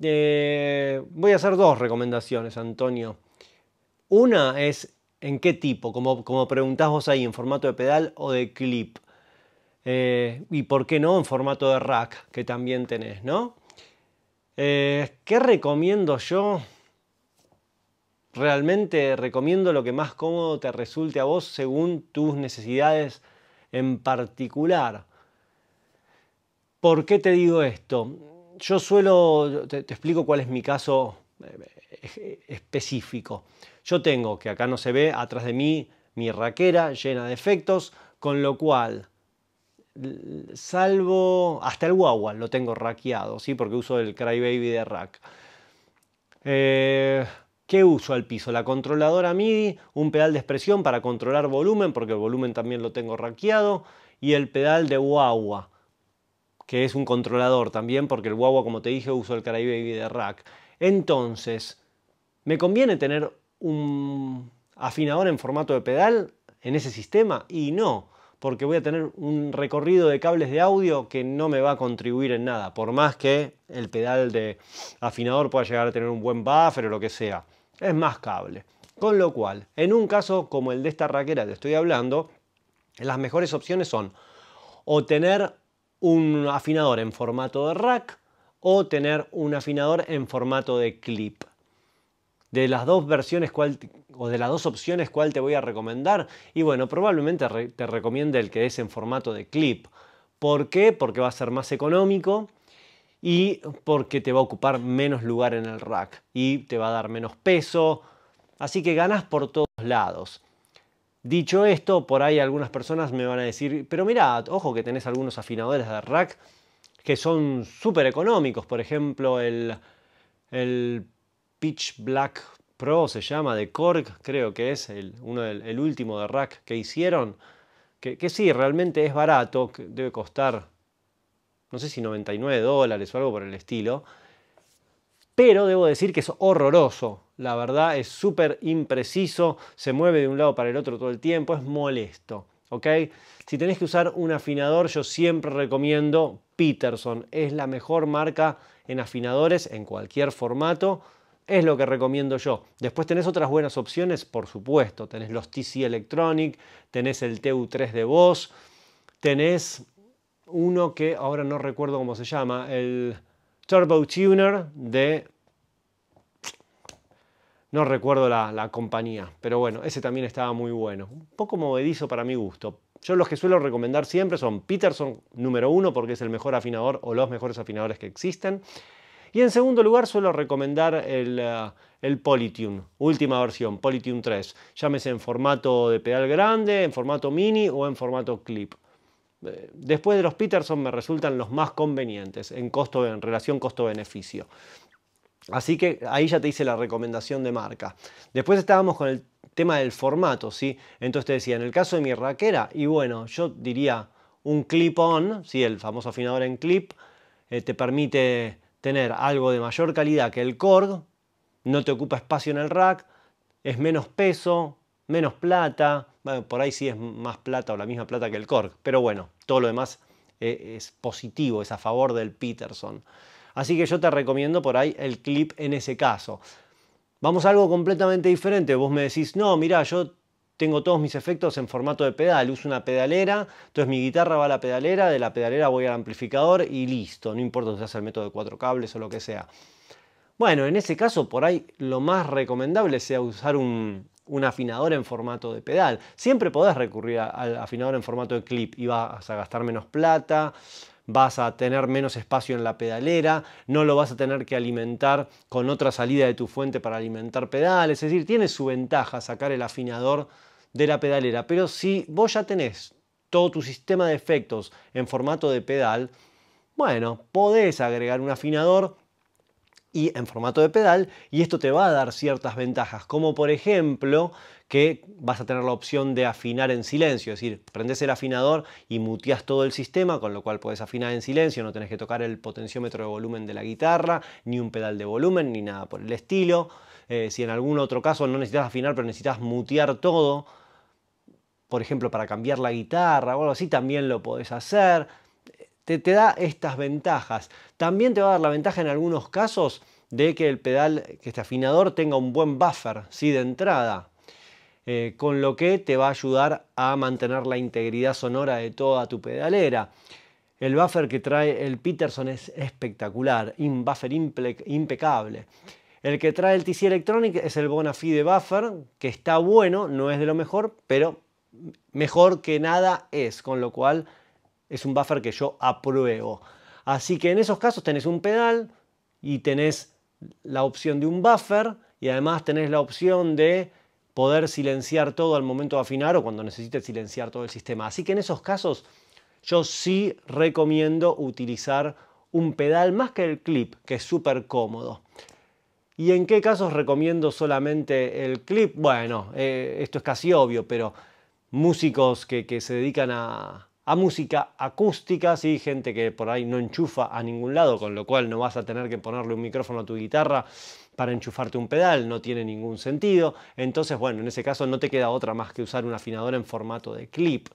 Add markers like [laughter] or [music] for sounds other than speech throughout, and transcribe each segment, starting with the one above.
Eh, voy a hacer dos recomendaciones, Antonio. Una es en qué tipo, como, como preguntás vos ahí, en formato de pedal o de clip. Eh, y por qué no en formato de rack, que también tenés, ¿no? Eh, ¿Qué recomiendo yo? Realmente recomiendo lo que más cómodo te resulte a vos según tus necesidades en particular. ¿Por qué te digo esto? yo suelo, te, explico cuál es mi caso eh, eh, específico. Yo tengo, que acá no se ve, atrás de mí mi raquera llena de efectos, con lo cual, salvo hasta el guagua lo tengo raqueado, ¿sí? porque uso el Crybaby de rack. Eh, ¿Qué uso al piso? La controladora MIDI, un pedal de expresión para controlar volumen, porque el volumen también lo tengo raqueado, y el pedal de guagua que es un controlador también, porque el guagua, como te dije, uso el Caribe Baby de rack. Entonces, ¿me conviene tener un afinador en formato de pedal en ese sistema? Y no, porque voy a tener un recorrido de cables de audio que no me va a contribuir en nada, por más que el pedal de afinador pueda llegar a tener un buen buffer o lo que sea. Es más cable. Con lo cual, en un caso como el de esta raquera que estoy hablando, las mejores opciones son o tener un afinador en formato de rack o tener un afinador en formato de clip. De las dos versiones o de las dos opciones cuál te voy a recomendar y bueno, probablemente te recomiende el que es en formato de clip. ¿Por qué? Porque va a ser más económico y porque te va a ocupar menos lugar en el rack y te va a dar menos peso, así que ganas por todos lados. Dicho esto, por ahí algunas personas me van a decir, pero mirad, ojo que tenés algunos afinadores de rack que son súper económicos, por ejemplo el, Pitch Black Pro se llama, de Korg, creo que es el, último de rack que hicieron, que, sí, realmente es barato, debe costar, no sé si 99 dólares o algo por el estilo, pero debo decir que es horroroso. La verdad es súper impreciso, se mueve de un lado para el otro todo el tiempo, es molesto. ¿ok? Si tenés que usar un afinador, yo siempre recomiendo Peterson. Es la mejor marca en afinadores en cualquier formato. Es lo que recomiendo yo. Después tenés otras buenas opciones, por supuesto. Tenés los TC Electronic, tenés el TU3 de voz tenés uno que ahora no recuerdo cómo se llama, el Turbo Tuner de... No recuerdo la, compañía, pero bueno, ese también estaba muy bueno. Un poco movedizo para mi gusto. Yo los que suelo recomendar siempre son Peterson número uno porque es el mejor afinador o los mejores afinadores que existen. Y en segundo lugar suelo recomendar el, eh, el Polytune, última versión, Polytune 3. Llámese en formato de pedal grande, en formato mini o en formato clip. Eh, después de los Peterson me resultan los más convenientes en, costo, en relación costo-beneficio. Así que ahí ya te hice la recomendación de marca. Después estábamos con el tema del formato, ¿sí? Entonces te decía, en el caso de mi raquera, y bueno, yo diría un clip-on, ¿sí? el famoso afinador en clip, eh, te permite tener algo de mayor calidad que el Korg, no te ocupa espacio en el rack, es menos peso, menos plata, por ahí sí es más plata o la misma plata que el Korg, pero bueno, todo lo demás eh, es positivo, es a favor del Peterson. Así que yo te recomiendo por ahí el clip en ese caso. Vamos a algo completamente diferente. Vos me decís, no, mira, yo tengo todos mis efectos en formato de pedal, uso una pedalera, entonces mi guitarra va a la pedalera, de la pedalera voy al amplificador y listo, no importa si hace el método de cuatro cables o lo que sea. Bueno, en ese caso por ahí lo más recomendable sea usar un, un afinador en formato de pedal. Siempre podés recurrir al afinador en formato de clip y vas a gastar menos plata, vas a tener menos espacio en la pedalera, no lo vas a tener que alimentar con otra salida de tu fuente para alimentar pedales. Es decir, tiene su ventaja sacar el afinador de la pedalera, pero si vos ya tenés todo tu sistema de efectos en formato de pedal, bueno, podés agregar un afinador y en formato de pedal y esto te va a dar ciertas ventajas, como por ejemplo que vas a tener la opción de afinar en silencio, es decir, prendes el afinador y muteas todo el sistema, con lo cual puedes afinar en silencio, no tenés que tocar el potenciómetro de volumen de la guitarra, ni un pedal de volumen, ni nada por el estilo. Eh, si en algún otro caso no necesitas afinar, pero necesitas mutear todo, por ejemplo, para cambiar la guitarra o algo así, también lo podés hacer te, da estas ventajas. También te va a dar la ventaja en algunos casos de que el pedal, que este afinador tenga un buen buffer, ¿sí? De entrada, eh, con lo que te va a ayudar a mantener la integridad sonora de toda tu pedalera. El buffer que trae el Peterson es espectacular, un buffer impecable. El que trae el TC Electronic es el Bonafide Buffer, que está bueno, no es de lo mejor, pero mejor que nada es, con lo cual es un buffer que yo apruebo. Así que en esos casos tenés un pedal y tenés la opción de un buffer y además tenés la opción de poder silenciar todo al momento de afinar o cuando necesites silenciar todo el sistema. Así que en esos casos yo sí recomiendo utilizar un pedal más que el clip, que es súper cómodo. ¿Y en qué casos recomiendo solamente el clip? Bueno, eh, esto es casi obvio, pero músicos que se dedican a, a música acústica, ¿sí? gente que por ahí no enchufa a ningún lado, con lo cual no vas a tener que ponerle un micrófono a tu guitarra para enchufarte un pedal, no tiene ningún sentido. Entonces, bueno, en ese caso no te queda otra más que usar un afinador en formato de clip.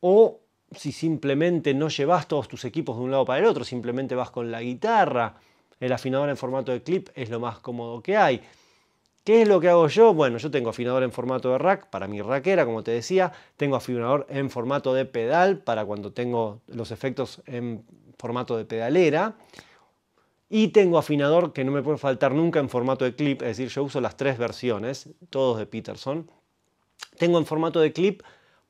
O si simplemente no llevas todos tus equipos de un lado para el otro, simplemente vas con la guitarra, el afinador en formato de clip es lo más cómodo que hay. ¿Qué es lo que hago yo? Bueno, yo tengo afinador en formato de rack para mi rackera, como te decía, tengo afinador en formato de pedal para cuando tengo los efectos en formato de pedalera y tengo afinador que no me puede faltar nunca en formato de clip, es decir, yo uso las tres versiones, todos de Peterson. Tengo en formato de clip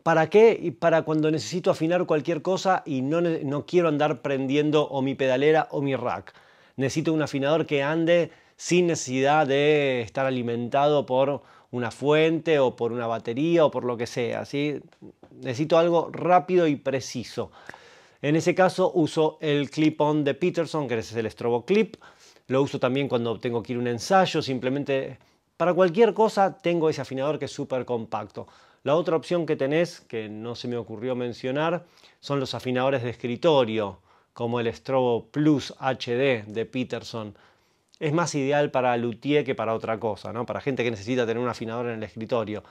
¿Para qué? Y para cuando necesito afinar cualquier cosa y no, no quiero andar prendiendo o mi pedalera o mi rack. Necesito un afinador que ande sin necesidad de estar alimentado por una fuente o por una batería o por lo que sea. Necesito algo rápido y preciso. En ese caso uso el clip-on de Peterson, que es el strobo clip. Lo uso también cuando tengo que ir a un ensayo, simplemente para cualquier cosa tengo ese afinador que es súper compacto. La otra opción que tenés, que no se me ocurrió mencionar, son los afinadores de escritorio, como el Strobo Plus HD de Peterson es más ideal para luthier que para otra cosa, ¿no? para gente que necesita tener un afinador en el escritorio.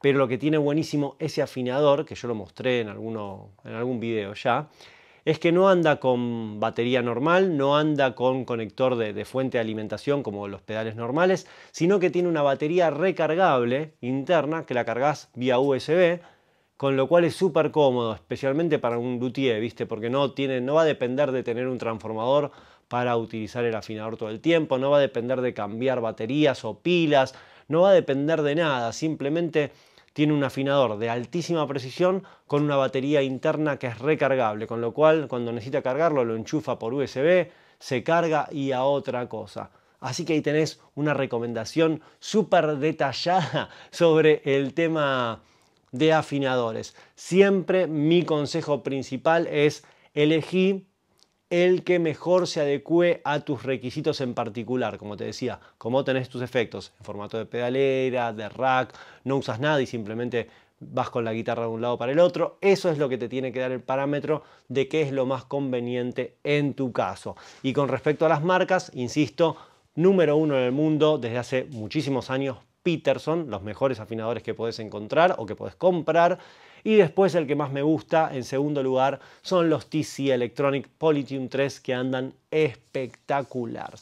Pero lo que tiene buenísimo ese afinador, que yo lo mostré en, en algún video ya, es que no anda con batería normal, no anda con conector de, fuente de alimentación como los pedales normales, sino que tiene una batería recargable interna que la cargas vía USB, con lo cual es súper cómodo, especialmente para un luthier, ¿viste? Porque no, tiene, no va a depender de tener un transformador para utilizar el afinador todo el tiempo, no va a depender de cambiar baterías o pilas, no va a depender de nada, simplemente tiene un afinador de altísima precisión con una batería interna que es recargable, con lo cual cuando necesita cargarlo lo enchufa por USB, se carga y a otra cosa. Así que ahí tenés una recomendación súper detallada [laughs] sobre el tema de afinadores. Siempre mi consejo principal es elegir el que mejor se adecue a tus requisitos en particular. Como te decía, como tenés tus efectos en formato de pedalera, de rack, no usas nada y simplemente vas con la guitarra de un lado para el otro, eso es lo que te tiene que dar el parámetro de qué es lo más conveniente en tu caso. Y con respecto a las marcas, insisto, número uno en el mundo desde hace muchísimos años, Peterson, los mejores afinadores que podés encontrar o que podés comprar. Y después el que más me gusta, en segundo lugar, son los TC Electronic Polytune 3 que andan espectacular.